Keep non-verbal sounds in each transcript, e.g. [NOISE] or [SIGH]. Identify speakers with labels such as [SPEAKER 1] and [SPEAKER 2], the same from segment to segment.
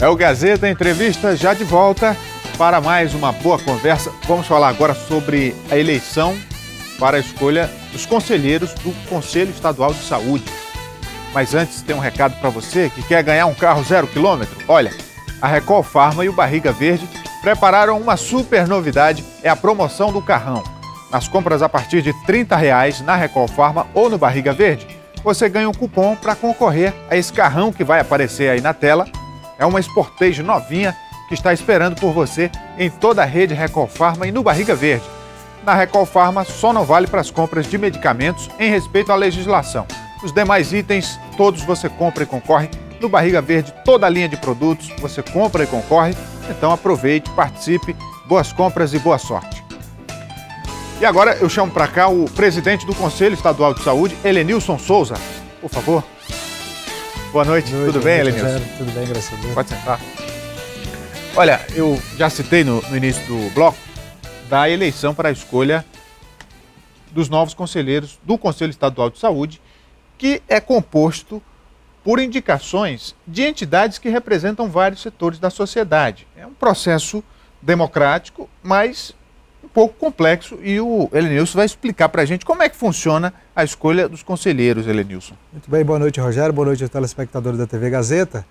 [SPEAKER 1] É o Gazeta Entrevista já de volta para mais uma boa conversa. Vamos falar agora sobre a eleição para a escolha dos conselheiros do Conselho Estadual de Saúde. Mas antes, tem um recado para você que quer ganhar um carro zero quilômetro. Olha, a Recol Farma e o Barriga Verde prepararam uma super novidade, é a promoção do carrão. Nas compras a partir de R$ reais na Recol Farma ou no Barriga Verde, você ganha um cupom para concorrer a esse carrão que vai aparecer aí na tela é uma Sportage novinha que está esperando por você em toda a rede Record Pharma e no Barriga Verde. Na Record Pharma só não vale para as compras de medicamentos em respeito à legislação. Os demais itens, todos você compra e concorre. No Barriga Verde, toda a linha de produtos você compra e concorre. Então aproveite, participe. Boas compras e boa sorte. E agora eu chamo para cá o presidente do Conselho Estadual de Saúde, Helenilson Souza. Por favor. Boa noite, Boa noite tudo bem, Elenilson? Tudo bem, graças a Deus. Pode sentar. Olha, eu já citei no, no início do bloco da eleição para a escolha dos novos conselheiros do Conselho Estadual de Saúde, que é composto por indicações de entidades que representam vários setores da sociedade. É um processo democrático, mas um pouco complexo e o Helenilson vai explicar para a gente como é que funciona a escolha dos conselheiros, Helenilson.
[SPEAKER 2] Muito bem, boa noite, Rogério, boa noite telespectador da TV Gazeta.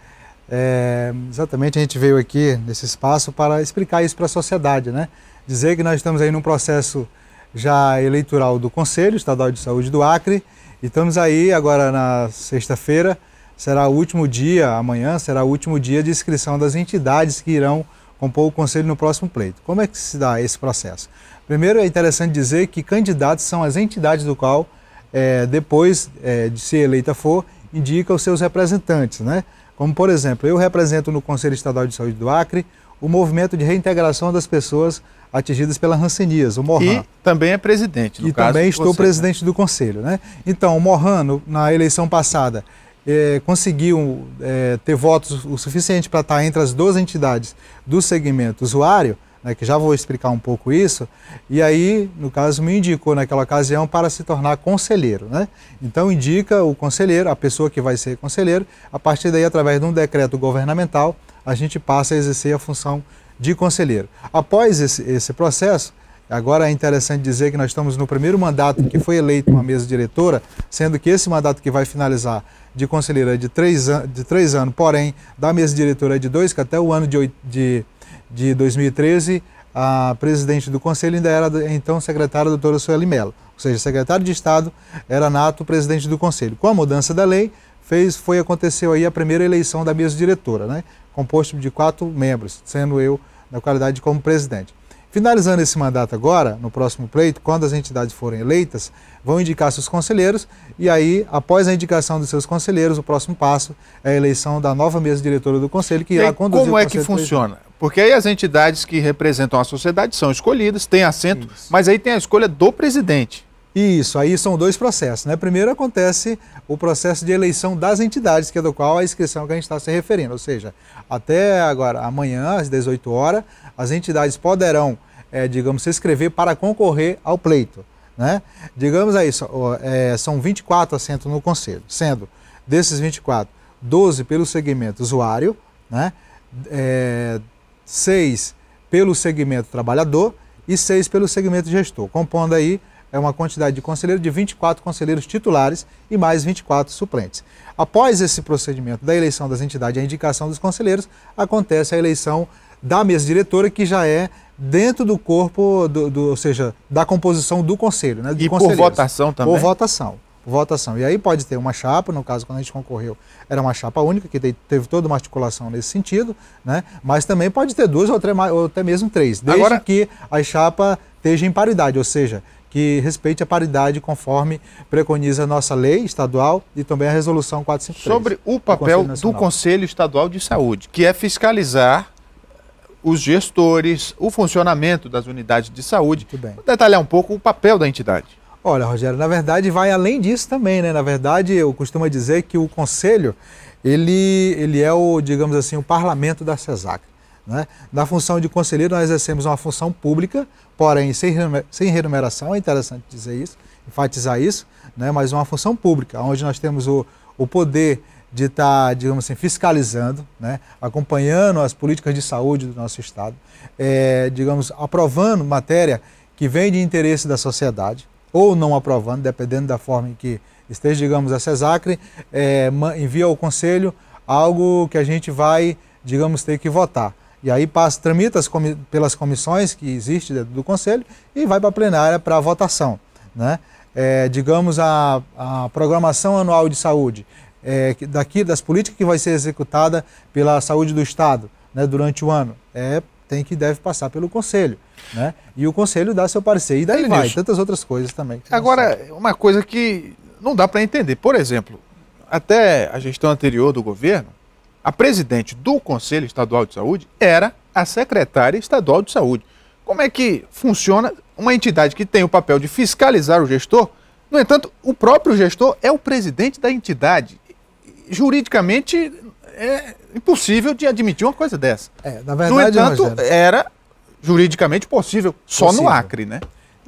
[SPEAKER 2] É, exatamente, a gente veio aqui nesse espaço para explicar isso para a sociedade, né? Dizer que nós estamos aí num processo já eleitoral do Conselho Estadual de Saúde do Acre e estamos aí agora na sexta-feira, será o último dia, amanhã será o último dia de inscrição das entidades que irão compor o conselho no próximo pleito. Como é que se dá esse processo? Primeiro, é interessante dizer que candidatos são as entidades do qual, é, depois é, de ser eleita for, indica os seus representantes, né? Como, por exemplo, eu represento no Conselho Estadual de Saúde do Acre o movimento de reintegração das pessoas atingidas pela rancenias, o Mohan. E
[SPEAKER 1] também é presidente, no E caso, também estou você, presidente
[SPEAKER 2] né? do Conselho, né? Então, o Mohan, na eleição passada, é, conseguiu é, ter votos o suficiente para estar tá entre as duas entidades do segmento usuário, né, que já vou explicar um pouco isso, e aí, no caso, me indicou naquela ocasião para se tornar conselheiro. Né? Então, indica o conselheiro, a pessoa que vai ser conselheiro, a partir daí, através de um decreto governamental, a gente passa a exercer a função de conselheiro. Após esse, esse processo, Agora é interessante dizer que nós estamos no primeiro mandato que foi eleito uma mesa diretora, sendo que esse mandato que vai finalizar de conselheira é de três, de três anos, porém, da mesa diretora é de dois, que até o ano de, de, de 2013, a presidente do conselho ainda era então secretária doutora Sueli Mello. Ou seja, secretário de Estado era nato presidente do conselho. Com a mudança da lei, fez, foi aconteceu aí a primeira eleição da mesa diretora, né? composto de quatro membros, sendo eu na qualidade como presidente. Finalizando esse mandato agora, no próximo pleito, quando as entidades forem eleitas, vão indicar seus conselheiros e aí, após a indicação dos seus conselheiros, o próximo passo é a eleição da nova mesa diretora do conselho que irá conduzir como o Como é que funciona?
[SPEAKER 1] Porque aí as entidades
[SPEAKER 2] que representam a sociedade são escolhidas, têm assento, Isso. mas aí tem a escolha do presidente. Isso, aí são dois processos. Né? Primeiro acontece o processo de eleição das entidades, que é do qual a inscrição que a gente está se referindo. Ou seja, até agora, amanhã, às 18 horas, as entidades poderão, é, digamos, se inscrever para concorrer ao pleito. Né? Digamos aí, é, são 24 assentos no conselho, sendo desses 24, 12 pelo segmento usuário, né? É, eh, 6 pelo segmento trabalhador e 6 pelo segmento gestor, compondo aí é uma quantidade de conselheiros de 24 conselheiros titulares e mais 24 suplentes. Após esse procedimento da eleição das entidades e a indicação dos conselheiros, acontece a eleição da mesa diretora, que já é dentro do corpo, do, do ou seja, da composição do conselho. Né, e por votação também? Por votação. votação. E aí pode ter uma chapa, no caso, quando a gente concorreu, era uma chapa única, que teve toda uma articulação nesse sentido, né? mas também pode ter duas ou, três, ou até mesmo três, desde Agora... que a chapa esteja em paridade, ou seja, que respeite a paridade conforme preconiza a nossa lei estadual e também a resolução 453. Sobre o papel do Conselho, do
[SPEAKER 1] Conselho Estadual de Saúde, que é fiscalizar os gestores,
[SPEAKER 2] o funcionamento das unidades de saúde. Muito bem. Vou detalhar um pouco o papel da entidade. Olha, Rogério, na verdade vai além disso também, né? Na verdade, eu costumo dizer que o conselho, ele, ele é o, digamos assim, o parlamento da CESAC. Né? Na função de conselheiro, nós exercemos uma função pública, porém sem, remuneração, é interessante dizer isso, enfatizar isso, né? mas uma função pública, onde nós temos o, o poder de estar, tá, digamos assim, fiscalizando, né? acompanhando as políticas de saúde do nosso Estado, é, digamos, aprovando matéria que vem de interesse da sociedade, ou não aprovando, dependendo da forma em que esteja, digamos, a CESACRE, é, envia ao Conselho algo que a gente vai, digamos, ter que votar. E aí passa, tramita comi pelas comissões que existe dentro do Conselho e vai para a plenária para votação. Né? É, digamos, a, a programação anual de saúde, é, daqui das políticas que vai ser executada pela saúde do Estado né, durante o ano, é, tem que deve passar pelo Conselho. Né? E o Conselho dá seu parecer. E daí Aí, vai, Nilson, tantas outras coisas também. Agora, uma coisa que não dá para entender. Por exemplo, até a gestão anterior do
[SPEAKER 1] governo, a presidente do Conselho Estadual de Saúde era a secretária estadual de saúde. Como é que funciona uma entidade que tem o papel de fiscalizar o gestor? No entanto, o próprio gestor é o presidente da entidade. Juridicamente
[SPEAKER 2] é impossível de admitir uma coisa dessa.
[SPEAKER 1] É, na verdade, no entanto,
[SPEAKER 2] era juridicamente possível, só possível. no Acre, né?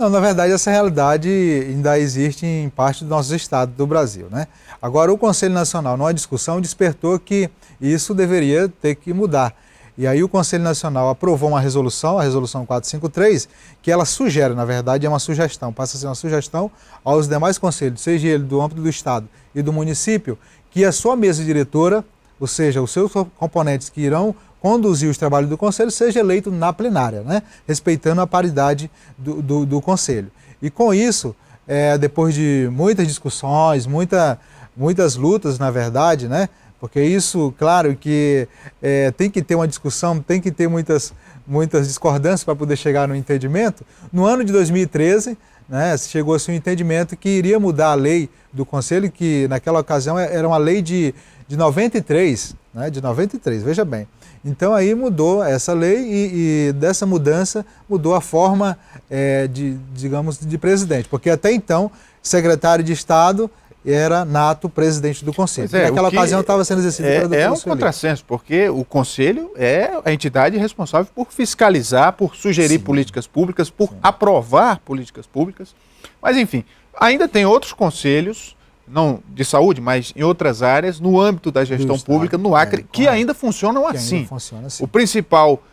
[SPEAKER 2] Não, na verdade, essa realidade ainda existe em parte do nosso estado do Brasil. Né? Agora, o Conselho Nacional, numa discussão, despertou que isso deveria ter que mudar. E aí o Conselho Nacional aprovou uma resolução, a resolução 453, que ela sugere, na verdade, é uma sugestão, passa a ser uma sugestão aos demais conselhos, seja ele do âmbito do Estado e do município, que a sua mesa diretora, ou seja, os seus componentes que irão conduzir os trabalhos do Conselho seja eleito na plenária, né? respeitando a paridade do, do, do Conselho. E com isso, é, depois de muitas discussões, muita, muitas lutas, na verdade, né? porque isso, claro, que é, tem que ter uma discussão, tem que ter muitas, muitas discordâncias para poder chegar no entendimento. No ano de 2013, né, chegou-se um entendimento que iria mudar a lei do Conselho, que naquela ocasião era uma lei de, de 93, né, de 93, veja bem. Então aí mudou essa lei e, e dessa mudança mudou a forma é, de, digamos, de presidente, porque até então secretário de Estado era nato presidente do Conselho. É, naquela ocasião estava sendo exercido é, pelo É um contrassenso,
[SPEAKER 1] porque o Conselho é a entidade responsável por fiscalizar, por sugerir Sim. políticas públicas, por Sim. aprovar políticas públicas. Mas, enfim, ainda tem outros conselhos não de saúde, mas em outras áreas, no âmbito da gestão pública no é, Acre, é, que ainda funcionam que assim. Ainda assim. O principal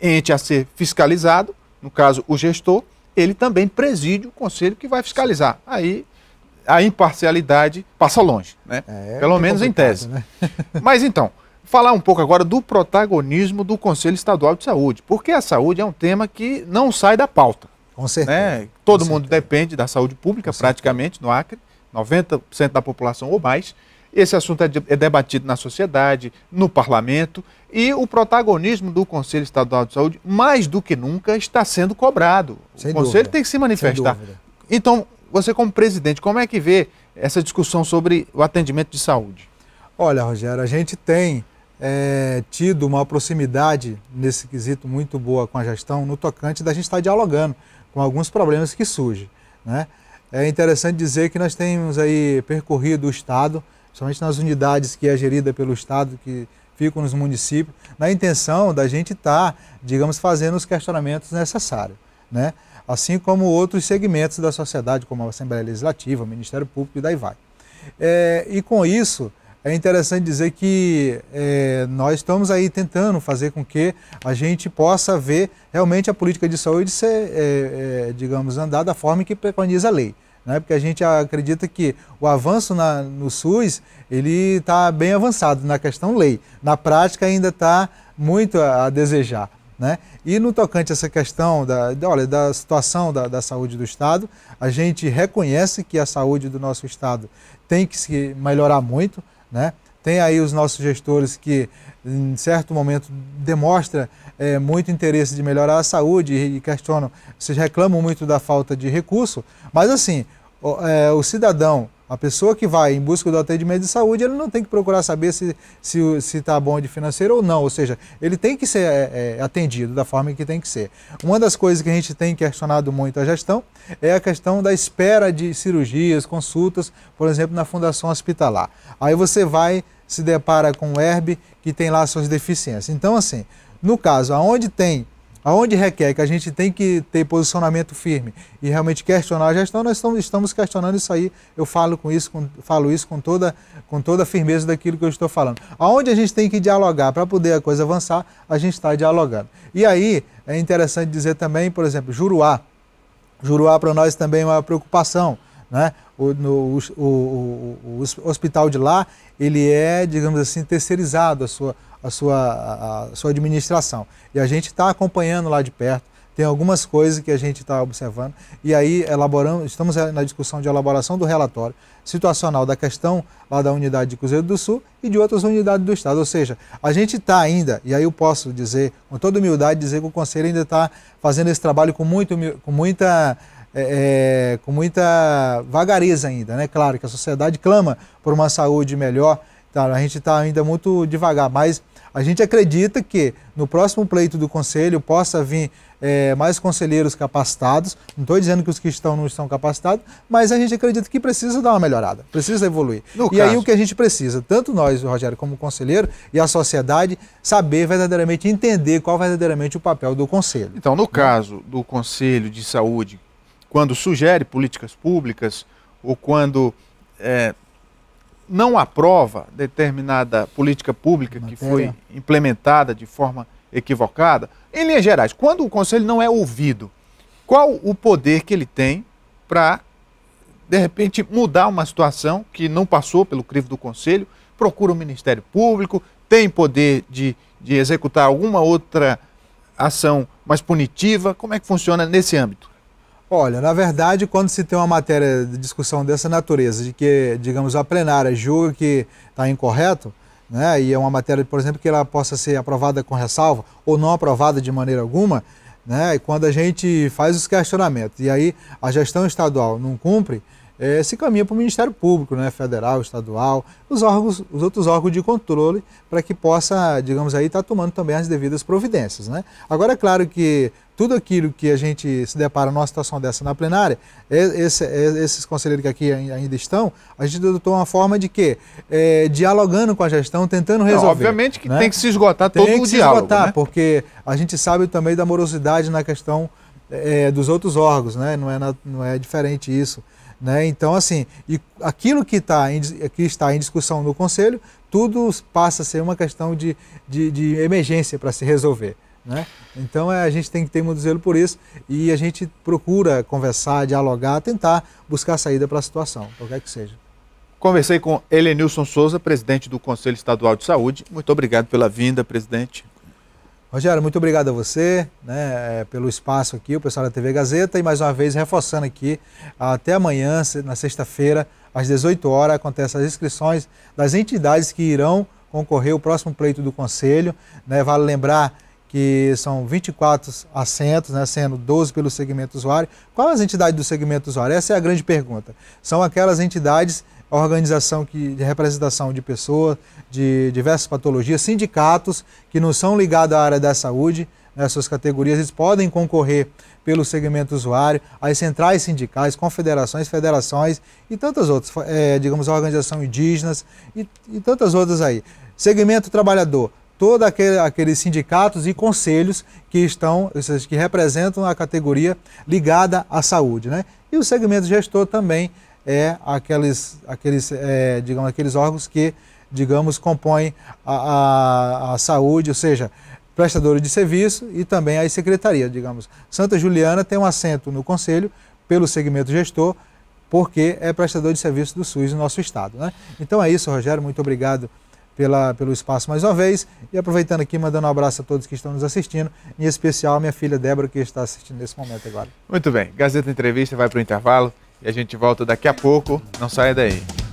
[SPEAKER 1] ente a ser fiscalizado, no caso o gestor, ele também preside o conselho que vai fiscalizar. Aí a imparcialidade passa longe,
[SPEAKER 2] né? É, Pelo é menos em tese.
[SPEAKER 1] Né? [LAUGHS] mas então, falar um pouco agora do protagonismo do Conselho Estadual de Saúde, porque a saúde é um tema que não sai da pauta. Com certeza. Né? Todo Com mundo certeza. depende da saúde pública, Com praticamente, certeza. no Acre. 90% da população ou mais. Esse assunto é, de, é debatido na sociedade, no parlamento, e o protagonismo do Conselho Estadual de Saúde, mais do que nunca, está sendo cobrado. Sem o Conselho dúvida. tem que se manifestar. Então,
[SPEAKER 2] você como presidente, como é que vê essa discussão sobre o atendimento de saúde? Olha, Rogério, a gente tem é, tido uma proximidade nesse quesito muito boa com a gestão no tocante da gente estar dialogando com alguns problemas que surgem, né? É interessante dizer que nós temos aí percorrido o Estado, principalmente nas unidades que é gerida pelo Estado, que ficam nos municípios, na intenção da gente estar, tá, digamos, fazendo os questionamentos necessários. Né? Assim como outros segmentos da sociedade, como a Assembleia Legislativa, o Ministério Público e daí vai. É, e com isso, é interessante dizer que é, nós estamos aí tentando fazer com que a gente possa ver realmente a política de saúde ser, é, é, digamos, andar da forma que preconiza a lei. Né? Porque a gente acredita que o avanço na, no SUS ele está bem avançado na questão lei. Na prática ainda está muito a, a desejar. Né? E no tocante a essa questão da, da olha, da situação da, da, saúde do Estado, a gente reconhece que a saúde do nosso Estado tem que se melhorar muito. Né? Tem aí os nossos gestores que, em certo momento, demonstra é, muito interesse de melhorar a saúde e questionam, vocês reclamam muito da falta de recurso, mas assim, o, é, o cidadão a pessoa que vai em busca do atendimento de saúde, ele não tem que procurar saber se está se, se tá bom de financeiro ou não. Ou seja, ele tem que ser é, é, atendido da forma que tem que ser. Uma das coisas que a gente tem questionado muito a gestão é a questão da espera de cirurgias, consultas, por exemplo, na fundação hospitalar. Aí você vai, se depara com o herb que tem lá suas deficiências. Então, assim, no caso, aonde tem aonde requer que a gente tem que ter posicionamento firme e realmente questionar a gestão, nós estamos questionando isso aí. Eu falo com isso, com, falo isso com toda, com toda a firmeza daquilo que eu estou falando. Aonde a gente tem que dialogar para poder a coisa avançar, a gente está dialogando. E aí é interessante dizer também, por exemplo, Juruá. Juruá para nós também é uma preocupação. Né? o, no, o, o, o, hospital de lá, ele é, digamos assim, terceirizado a sua, a sua, a sua administração. E a gente está acompanhando lá de perto, tem algumas coisas que a gente está observando, e aí elaboramos, estamos eh, na discussão de elaboração do relatório situacional da questão lá da unidade de Cruzeiro do Sul e de outras unidades do Estado. Ou seja, a gente está ainda, e aí eu posso dizer, com toda humildade, dizer que o Conselho ainda está fazendo esse trabalho com, muito, com muita é, é, com muita vagareza ainda, né? Claro que a sociedade clama por uma saúde melhor, tá? a gente está ainda muito devagar, mas a gente acredita que no próximo pleito do Conselho possa vir é, mais conselheiros capacitados. Não estou dizendo que os que estão não estão capacitados, mas a gente acredita que precisa dar uma melhorada, precisa evoluir. No e caso... aí o que a gente precisa, tanto nós, Rogério, como o conselheiro e a sociedade, saber verdadeiramente entender qual verdadeiramente o papel do Conselho.
[SPEAKER 1] Então, no caso do Conselho de Saúde, quando sugere políticas públicas ou quando é, não aprova determinada política pública Matéria. que foi implementada de forma equivocada. Em linhas gerais, quando o Conselho não é ouvido, qual o poder que ele tem para, de repente, mudar uma situação que não passou pelo crivo do Conselho, procura o Ministério Público, tem poder de, de executar alguma outra ação
[SPEAKER 2] mais punitiva? Como é que funciona nesse âmbito? Olha, na verdade, quando se tem uma matéria de discussão dessa natureza, de que, digamos, a plenária julga que está incorreto, né, e é uma matéria, por exemplo, que ela possa ser aprovada com ressalva ou não aprovada de maneira alguma, né, quando a gente faz os questionamentos e aí a gestão estadual não cumpre, é, se caminha para o Ministério Público, né, federal, estadual, os, órgãos, os outros órgãos de controle, para que possa, digamos aí, estar tá tomando também as devidas providências. Né? Agora, é claro que tudo aquilo que a gente se depara numa situação dessa na plenária, é, esse, é, esses conselheiros que aqui ainda estão, a gente adotou uma forma de quê? É, dialogando com a gestão, tentando resolver. Não, obviamente que né? tem que se esgotar todo tem que o se diálogo. Esgotar, né? porque a gente sabe também da morosidade na questão é, dos outros órgãos, né? não, é, não é diferente isso. Né? Então, assim, e aquilo que, tá em, que está em discussão no Conselho, tudo passa a ser uma questão de, de, de emergência para se resolver. Né? Então é, a gente tem que ter muito zelo por isso e a gente procura conversar, dialogar, tentar buscar saída para a situação, qualquer que seja.
[SPEAKER 1] Conversei com Helenilson Souza, presidente do Conselho Estadual de Saúde. Muito obrigado pela vinda, presidente.
[SPEAKER 2] Rogério, muito obrigado a você né, é, pelo espaço aqui, o pessoal da TV Gazeta, e mais uma vez reforçando aqui, até amanhã, na sexta-feira, às 18 horas, acontecem as inscrições das entidades que irão concorrer ao próximo pleito do Conselho. Né, vale lembrar que são 24 assentos, né, sendo 12 pelo segmento usuário. Qual as entidades do segmento usuário? Essa é a grande pergunta. São aquelas entidades, organização que, de representação de pessoas, de diversas patologias, sindicatos que não são ligados à área da saúde, né, suas categorias, eles podem concorrer pelo segmento usuário, as centrais sindicais, confederações, federações e tantas outras, é, digamos, organizações indígenas e, e tantas outras aí. Segmento trabalhador, todos aquele, aqueles sindicatos e conselhos que estão, que representam a categoria ligada à saúde. Né? E o segmento gestor também é aqueles, aqueles é, digamos, aqueles órgãos que, digamos, compõem a, a, a saúde, ou seja, prestadores de serviço e também as secretarias, digamos. Santa Juliana tem um assento no conselho pelo segmento gestor, porque é prestador de serviço do SUS no nosso estado. Né? Então é isso, Rogério, muito obrigado pela, pelo espaço mais uma vez. E aproveitando aqui, mandando um abraço a todos que estão nos assistindo, em especial a minha filha Débora, que está assistindo nesse momento agora.
[SPEAKER 1] Muito bem, Gazeta Entrevista vai para o intervalo e a gente volta daqui a pouco. Não saia daí.